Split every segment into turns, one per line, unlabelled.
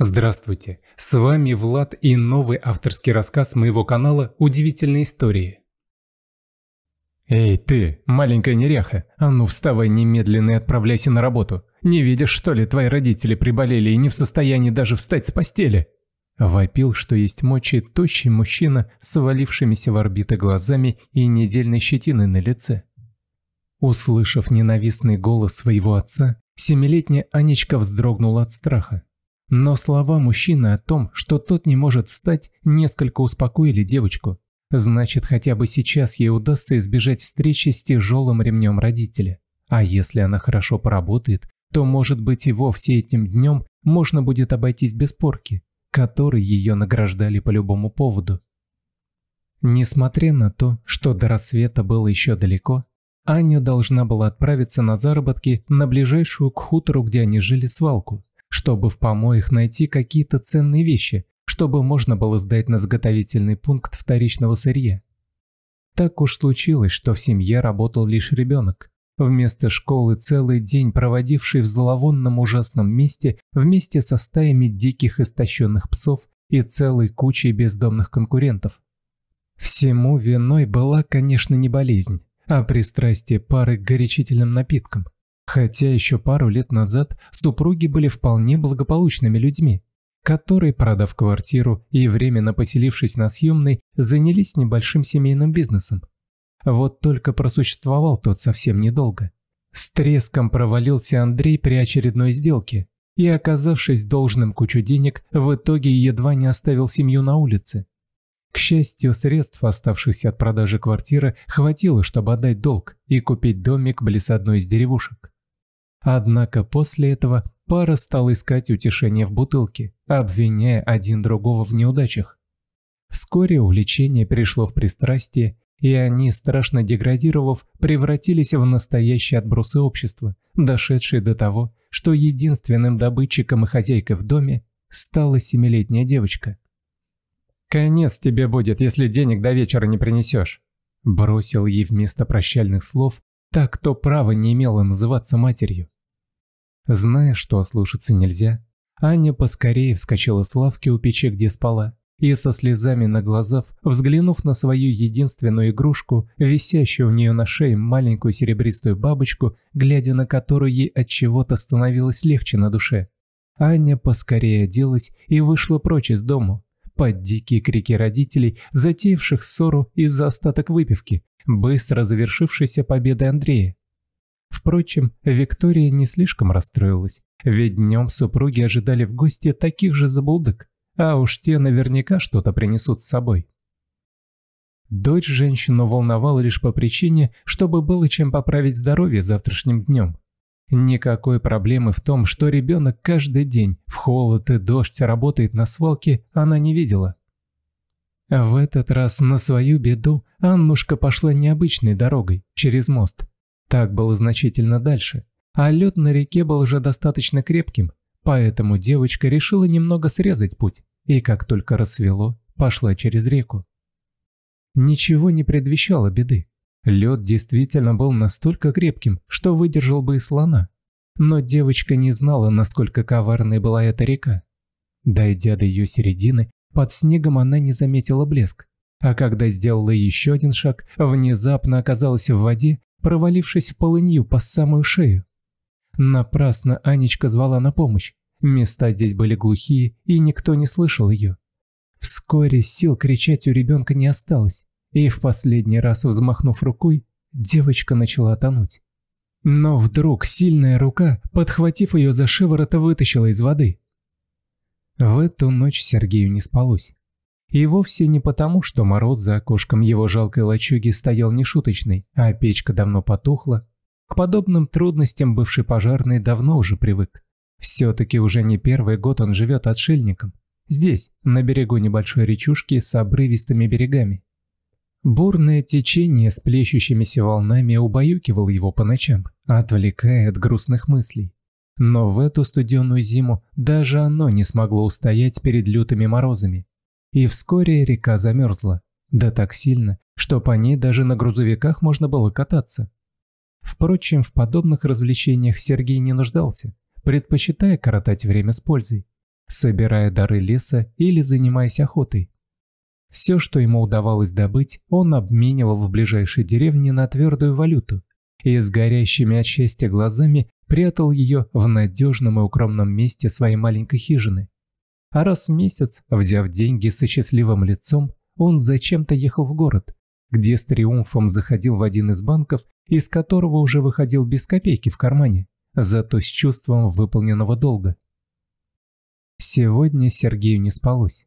Здравствуйте, с вами Влад и новый авторский рассказ моего канала «Удивительные истории». «Эй ты, маленькая неряха, а ну вставай немедленно и отправляйся на работу. Не видишь, что ли, твои родители приболели и не в состоянии даже встать с постели?» Вопил, что есть мочи, тощий мужчина с валившимися в орбиты глазами и недельной щетиной на лице. Услышав ненавистный голос своего отца, семилетняя Анечка вздрогнула от страха. Но слова мужчины о том, что тот не может стать, несколько успокоили девочку. Значит, хотя бы сейчас ей удастся избежать встречи с тяжелым ремнем родителя. А если она хорошо поработает, то, может быть, и вовсе этим днем можно будет обойтись без порки, которой ее награждали по любому поводу. Несмотря на то, что до рассвета было еще далеко, Аня должна была отправиться на заработки на ближайшую к хутору, где они жили, свалку чтобы в помоях найти какие-то ценные вещи, чтобы можно было сдать на заготовительный пункт вторичного сырья. Так уж случилось, что в семье работал лишь ребенок. Вместо школы целый день проводивший в зловонном ужасном месте вместе со стаями диких истощенных псов и целой кучей бездомных конкурентов. Всему виной была, конечно, не болезнь, а пристрастие пары к горячительным напиткам – Хотя еще пару лет назад супруги были вполне благополучными людьми, которые, продав квартиру и временно поселившись на съемной, занялись небольшим семейным бизнесом. Вот только просуществовал тот совсем недолго. С треском провалился Андрей при очередной сделке и, оказавшись должным кучу денег, в итоге едва не оставил семью на улице. К счастью, средств, оставшихся от продажи квартиры, хватило, чтобы отдать долг и купить домик близ одной из деревушек. Однако после этого пара стала искать утешение в бутылке, обвиняя один другого в неудачах. Вскоре увлечение перешло в пристрастие, и они, страшно деградировав, превратились в настоящие отбросы общества, дошедшие до того, что единственным добытчиком и хозяйкой в доме стала семилетняя девочка. «Конец тебе будет, если денег до вечера не принесешь», – бросил ей вместо прощальных слов так кто права не имела называться матерью. Зная, что ослушаться нельзя, Аня поскорее вскочила с лавки у печи, где спала, и со слезами на глазах, взглянув на свою единственную игрушку, висящую у нее на шее маленькую серебристую бабочку, глядя на которую ей от чего-то становилось легче на душе, Аня поскорее оделась и вышла прочь из дому, под дикие крики родителей, затеявших ссору из-за остаток выпивки, быстро завершившейся победой Андрея. Впрочем, Виктория не слишком расстроилась, ведь днем супруги ожидали в гости таких же заблудок, а уж те наверняка что-то принесут с собой. Дочь женщину волновала лишь по причине, чтобы было чем поправить здоровье завтрашним днем. Никакой проблемы в том, что ребенок каждый день в холод и дождь работает на свалке, она не видела. А в этот раз на свою беду Аннушка пошла необычной дорогой, через мост. Так было значительно дальше, а лед на реке был уже достаточно крепким, поэтому девочка решила немного срезать путь, и как только рассвело, пошла через реку. Ничего не предвещало беды. Лед действительно был настолько крепким, что выдержал бы и слона. Но девочка не знала, насколько коварной была эта река. Дойдя до ее середины, под снегом она не заметила блеск. А когда сделала еще один шаг, внезапно оказалась в воде, провалившись в полынью по самую шею. Напрасно Анечка звала на помощь. Места здесь были глухие, и никто не слышал ее. Вскоре сил кричать у ребенка не осталось, и в последний раз, взмахнув рукой, девочка начала тонуть. Но вдруг сильная рука, подхватив ее за шиворот, вытащила из воды. В эту ночь Сергею не спалось. И вовсе не потому, что мороз за окошком его жалкой лачуги стоял нешуточный, а печка давно потухла. К подобным трудностям бывший пожарный давно уже привык. Все-таки уже не первый год он живет отшельником. Здесь, на берегу небольшой речушки с обрывистыми берегами. Бурное течение с плещущимися волнами убаюкивало его по ночам, отвлекая от грустных мыслей. Но в эту студеную зиму даже оно не смогло устоять перед лютыми морозами. И вскоре река замерзла, да так сильно, что по ней даже на грузовиках можно было кататься. Впрочем, в подобных развлечениях Сергей не нуждался, предпочитая коротать время с пользой, собирая дары леса или занимаясь охотой. Все, что ему удавалось добыть, он обменивал в ближайшей деревне на твердую валюту и с горящими от счастья глазами прятал ее в надежном и укромном месте своей маленькой хижины. А раз в месяц, взяв деньги со счастливым лицом, он зачем-то ехал в город, где с триумфом заходил в один из банков, из которого уже выходил без копейки в кармане, зато с чувством выполненного долга. Сегодня Сергею не спалось.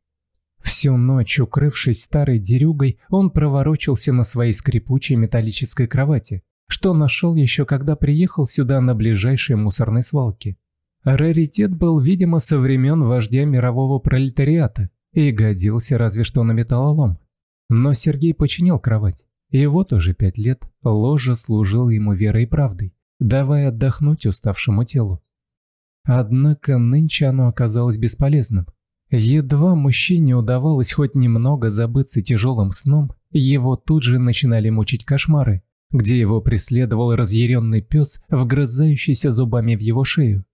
Всю ночь, укрывшись старой дерюгой, он проворочился на своей скрипучей металлической кровати, что нашел еще когда приехал сюда на ближайшей мусорной свалке. Раритет был, видимо, со времен вождя мирового пролетариата и годился разве что на металлолом. Но Сергей починил кровать, и вот уже пять лет ложа служила ему верой и правдой, давая отдохнуть уставшему телу. Однако нынче оно оказалось бесполезным. Едва мужчине удавалось хоть немного забыться тяжелым сном, его тут же начинали мучить кошмары, где его преследовал разъяренный пес, вгрызающийся зубами в его шею.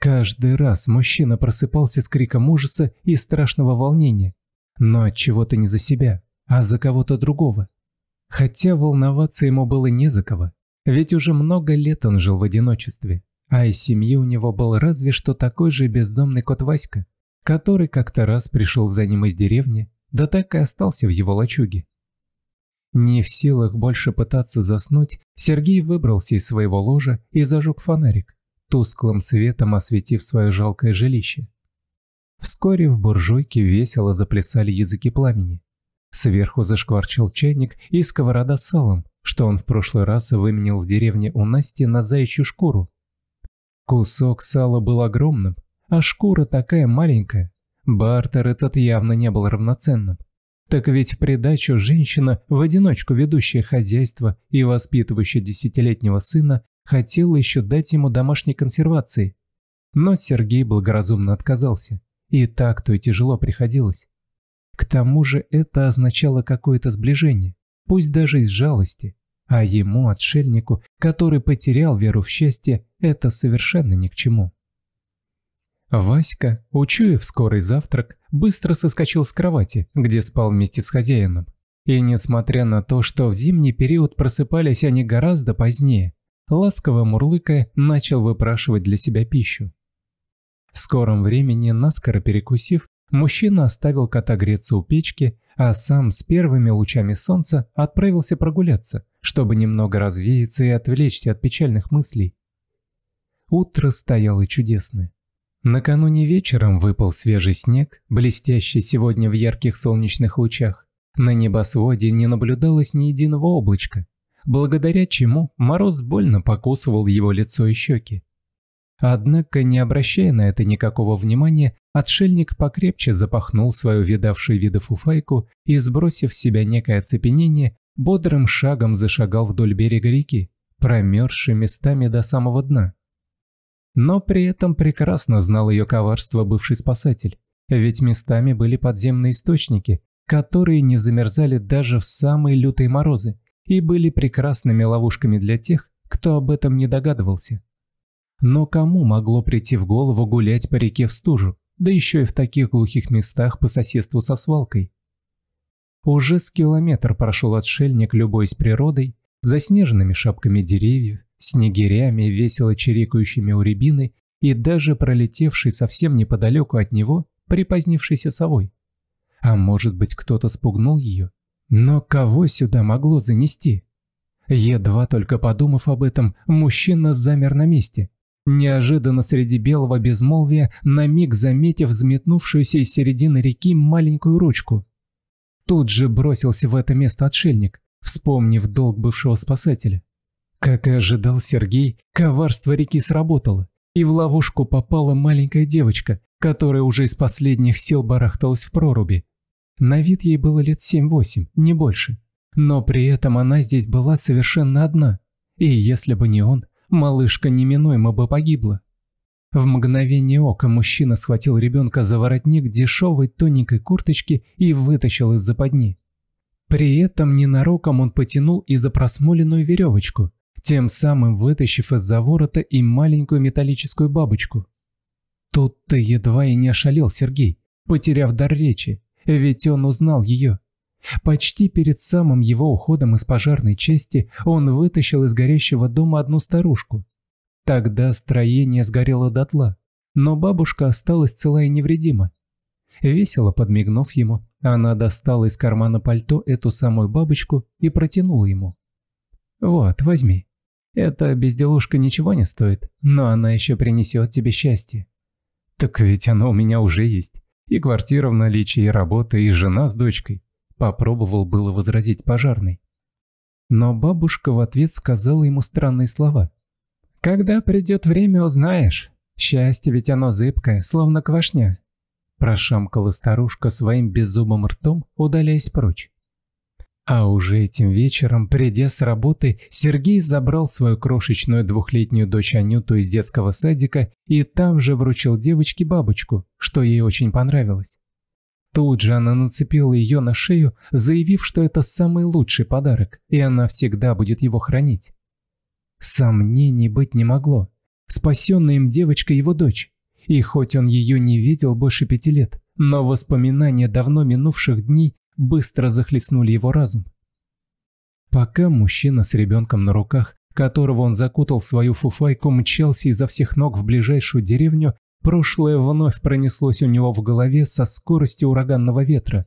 Каждый раз мужчина просыпался с криком ужаса и страшного волнения, но от чего-то не за себя, а за кого-то другого. Хотя волноваться ему было не за кого, ведь уже много лет он жил в одиночестве, а из семьи у него был разве что такой же бездомный кот Васька, который как-то раз пришел за ним из деревни, да так и остался в его лачуге. Не в силах больше пытаться заснуть, Сергей выбрался из своего ложа и зажег фонарик, тусклым светом осветив свое жалкое жилище. Вскоре в буржуйке весело заплясали языки пламени. Сверху зашкварчил чайник и сковорода с салом, что он в прошлый раз выменил в деревне у Насти на заячью шкуру. Кусок сала был огромным, а шкура такая маленькая. Бартер этот явно не был равноценным. Так ведь в придачу женщина, в одиночку ведущая хозяйство и воспитывающая десятилетнего сына, хотела еще дать ему домашней консервации. Но Сергей благоразумно отказался. И так-то и тяжело приходилось. К тому же это означало какое-то сближение, пусть даже из жалости. А ему, отшельнику, который потерял веру в счастье, это совершенно ни к чему. Васька, учуяв скорый завтрак, быстро соскочил с кровати, где спал вместе с хозяином. И несмотря на то, что в зимний период просыпались они гораздо позднее, ласково мурлыкая, начал выпрашивать для себя пищу. В скором времени, наскоро перекусив, мужчина оставил кота греться у печки, а сам с первыми лучами солнца отправился прогуляться, чтобы немного развеяться и отвлечься от печальных мыслей. Утро стояло чудесное. Накануне вечером выпал свежий снег, блестящий сегодня в ярких солнечных лучах. На небосводе не наблюдалось ни единого облачка, благодаря чему мороз больно покусывал его лицо и щеки. Однако, не обращая на это никакого внимания, отшельник покрепче запахнул свою видавшую виды фуфайку и, сбросив с себя некое оцепенение, бодрым шагом зашагал вдоль берега реки, промерзший местами до самого дна. Но при этом прекрасно знал ее коварство бывший спасатель, ведь местами были подземные источники, которые не замерзали даже в самые лютые морозы и были прекрасными ловушками для тех, кто об этом не догадывался. Но кому могло прийти в голову гулять по реке в стужу, да еще и в таких глухих местах по соседству со свалкой? Уже с километр прошел отшельник любой с природой, заснеженными шапками деревьев, снегирями, весело чирикающими у рябины и даже пролетевшей совсем неподалеку от него припозднившейся совой. А может быть, кто-то спугнул ее? Но кого сюда могло занести? Едва только подумав об этом, мужчина замер на месте. Неожиданно среди белого безмолвия, на миг заметив взметнувшуюся из середины реки маленькую ручку. Тут же бросился в это место отшельник, вспомнив долг бывшего спасателя. Как и ожидал Сергей, коварство реки сработало, и в ловушку попала маленькая девочка, которая уже из последних сил барахталась в проруби. На вид ей было лет 7-8, не больше. Но при этом она здесь была совершенно одна, и если бы не он, малышка неминуемо бы погибла. В мгновение ока мужчина схватил ребенка за воротник дешевой тоненькой курточки и вытащил из-за подни. При этом ненароком он потянул и за просмоленную веревочку, тем самым вытащив из заворота и маленькую металлическую бабочку. Тут-то едва и не ошалел Сергей, потеряв дар речи, ведь он узнал ее. Почти перед самым его уходом из пожарной части он вытащил из горящего дома одну старушку. Тогда строение сгорело дотла, но бабушка осталась цела и невредима. Весело подмигнув ему, она достала из кармана пальто эту самую бабочку и протянула ему. «Вот, возьми. Эта безделушка ничего не стоит, но она еще принесет тебе счастье. Так ведь оно у меня уже есть. И квартира в наличии, и работа, и жена с дочкой. Попробовал было возразить пожарный. Но бабушка в ответ сказала ему странные слова. «Когда придет время, узнаешь. Счастье ведь оно зыбкое, словно квашня». Прошамкала старушка своим беззубым ртом, удаляясь прочь. А уже этим вечером, придя с работы, Сергей забрал свою крошечную двухлетнюю дочь Анюту из детского садика и там же вручил девочке бабочку, что ей очень понравилось. Тут же она нацепила ее на шею, заявив, что это самый лучший подарок, и она всегда будет его хранить. Сомнений быть не могло. Спасенная им девочка его дочь. И хоть он ее не видел больше пяти лет, но воспоминания давно минувших дней быстро захлестнули его разум. Пока мужчина с ребенком на руках, которого он закутал в свою фуфайку, мчался изо всех ног в ближайшую деревню, прошлое вновь пронеслось у него в голове со скоростью ураганного ветра.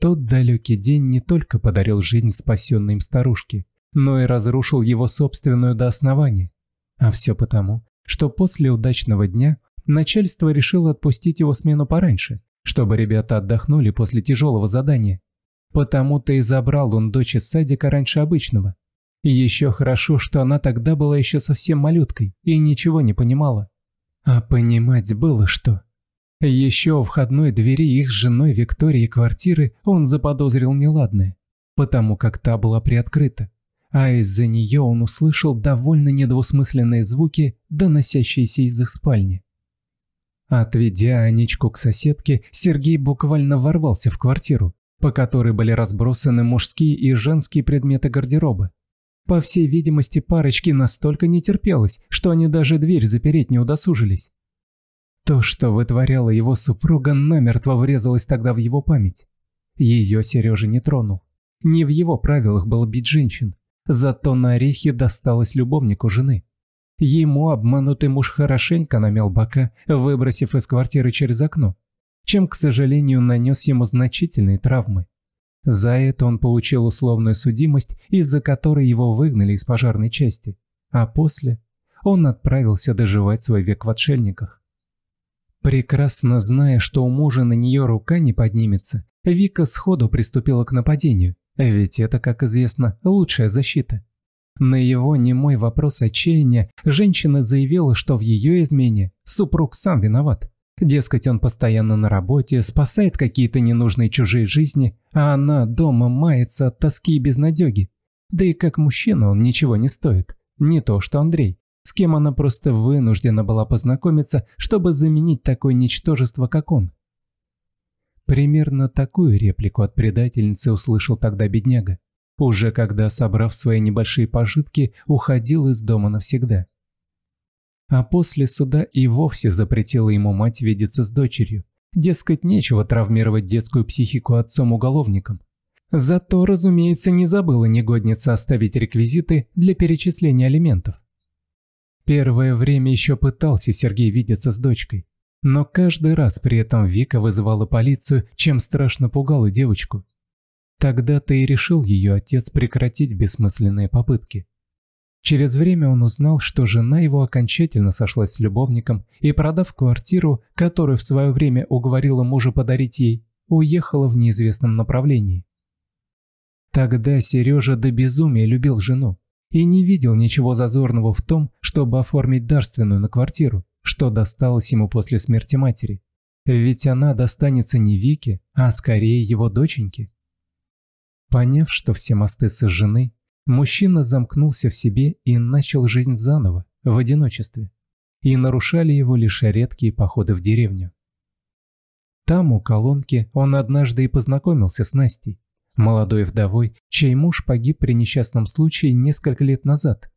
Тот далекий день не только подарил жизнь спасенной им старушке, но и разрушил его собственную до основания. А все потому, что после удачного дня начальство решило отпустить его смену пораньше, чтобы ребята отдохнули после тяжелого задания. Потому-то и забрал он дочь из садика раньше обычного. И еще хорошо, что она тогда была еще совсем малюткой и ничего не понимала. А понимать было что. Еще у входной двери их с женой Виктории квартиры он заподозрил неладное, потому как та была приоткрыта, а из-за нее он услышал довольно недвусмысленные звуки, доносящиеся из их спальни. Отведя Анечку к соседке, Сергей буквально ворвался в квартиру, по которой были разбросаны мужские и женские предметы гардероба. По всей видимости, парочки настолько не терпелось, что они даже дверь запереть не удосужились. То, что вытворяла его супруга, намертво врезалось тогда в его память. Ее Сережа не тронул. Не в его правилах было бить женщин, зато на орехи досталось любовнику жены. Ему обманутый муж хорошенько намел бока, выбросив из квартиры через окно, чем, к сожалению, нанес ему значительные травмы. За это он получил условную судимость, из-за которой его выгнали из пожарной части, а после он отправился доживать свой век в отшельниках. Прекрасно зная, что у мужа на нее рука не поднимется, Вика сходу приступила к нападению, ведь это, как известно, лучшая защита. На его немой вопрос отчаяния женщина заявила, что в ее измене супруг сам виноват. Дескать, он постоянно на работе, спасает какие-то ненужные чужие жизни, а она дома мается от тоски и безнадеги. Да и как мужчина он ничего не стоит. Не то, что Андрей, с кем она просто вынуждена была познакомиться, чтобы заменить такое ничтожество, как он. Примерно такую реплику от предательницы услышал тогда бедняга. Позже, когда, собрав свои небольшие пожитки, уходил из дома навсегда. А после суда и вовсе запретила ему мать видеться с дочерью. Дескать, нечего травмировать детскую психику отцом-уголовником. Зато, разумеется, не забыла негодница оставить реквизиты для перечисления алиментов. Первое время еще пытался Сергей видеться с дочкой, но каждый раз при этом Вика вызывала полицию, чем страшно пугала девочку. Тогда-то и решил ее отец прекратить бессмысленные попытки. Через время он узнал, что жена его окончательно сошлась с любовником и, продав квартиру, которую в свое время уговорила мужа подарить ей, уехала в неизвестном направлении. Тогда Сережа до безумия любил жену и не видел ничего зазорного в том, чтобы оформить дарственную на квартиру, что досталось ему после смерти матери. Ведь она достанется не Вике, а скорее его доченьке. Поняв, что все мосты сожжены, мужчина замкнулся в себе и начал жизнь заново, в одиночестве. И нарушали его лишь редкие походы в деревню. Там, у колонки, он однажды и познакомился с Настей, молодой вдовой, чей муж погиб при несчастном случае несколько лет назад.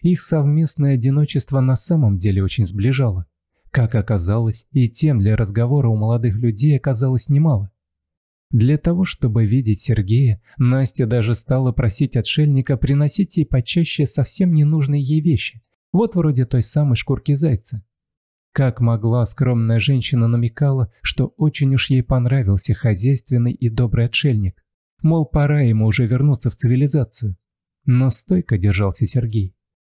Их совместное одиночество на самом деле очень сближало. Как оказалось, и тем для разговора у молодых людей оказалось немало. Для того, чтобы видеть Сергея, Настя даже стала просить отшельника приносить ей почаще совсем ненужные ей вещи, вот вроде той самой шкурки зайца. Как могла, скромная женщина намекала, что очень уж ей понравился хозяйственный и добрый отшельник. Мол, пора ему уже вернуться в цивилизацию. Но стойко держался Сергей.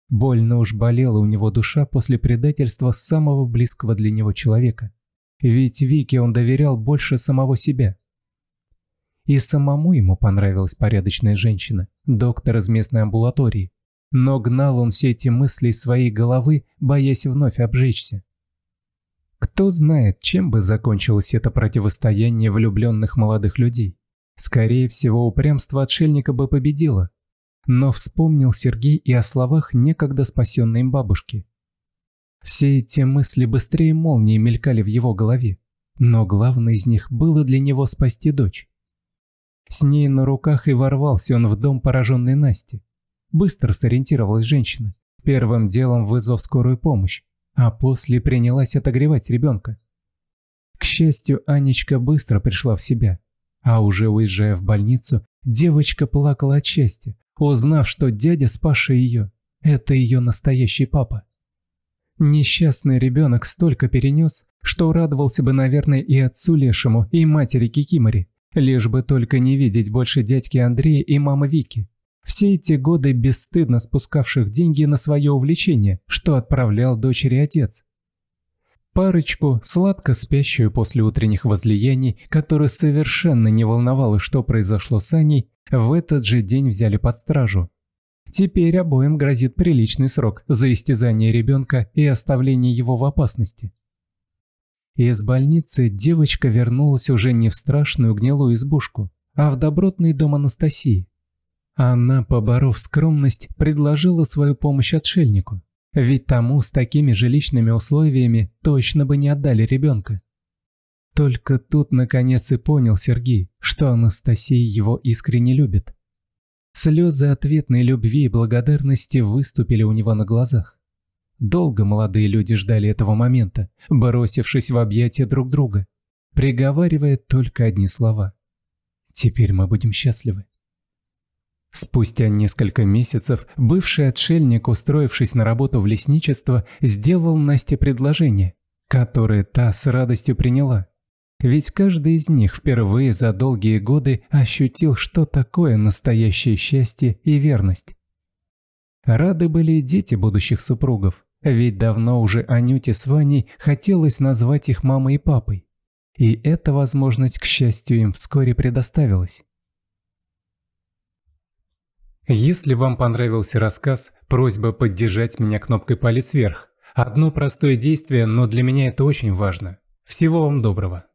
Больно уж болела у него душа после предательства самого близкого для него человека. Ведь Вике он доверял больше самого себя. И самому ему понравилась порядочная женщина, доктор из местной амбулатории. Но гнал он все эти мысли из своей головы, боясь вновь обжечься. Кто знает, чем бы закончилось это противостояние влюбленных молодых людей. Скорее всего, упрямство отшельника бы победило. Но вспомнил Сергей и о словах некогда спасенной им бабушки. Все эти мысли быстрее молнии мелькали в его голове. Но главное из них было для него спасти дочь. С ней на руках и ворвался он в дом пораженной Насти. Быстро сориентировалась женщина. Первым делом вызвав скорую помощь, а после принялась отогревать ребенка. К счастью, Анечка быстро пришла в себя. А уже уезжая в больницу, девочка плакала от счастья, узнав, что дядя, спасший ее, это ее настоящий папа. Несчастный ребенок столько перенес, что радовался бы, наверное, и отцу Лешему, и матери Кикимори. Лишь бы только не видеть больше дядьки Андрея и мамы Вики. Все эти годы бесстыдно спускавших деньги на свое увлечение, что отправлял дочери отец. Парочку, сладко спящую после утренних возлияний, которая совершенно не волновала, что произошло с Аней, в этот же день взяли под стражу. Теперь обоим грозит приличный срок за истязание ребенка и оставление его в опасности. Из больницы девочка вернулась уже не в страшную гнилую избушку, а в добротный дом Анастасии. Она, поборов скромность, предложила свою помощь отшельнику, ведь тому с такими жилищными условиями точно бы не отдали ребенка. Только тут наконец и понял Сергей, что Анастасия его искренне любит. Слезы ответной любви и благодарности выступили у него на глазах. Долго молодые люди ждали этого момента, бросившись в объятия друг друга, приговаривая только одни слова. «Теперь мы будем счастливы». Спустя несколько месяцев бывший отшельник, устроившись на работу в лесничество, сделал Насте предложение, которое та с радостью приняла. Ведь каждый из них впервые за долгие годы ощутил, что такое настоящее счастье и верность. Рады были и дети будущих супругов. Ведь давно уже Анюте с Ваней хотелось назвать их мамой и папой. И эта возможность, к счастью, им вскоре предоставилась. Если вам понравился рассказ, просьба поддержать меня кнопкой «Палец вверх». Одно простое действие, но для меня это очень важно. Всего вам доброго!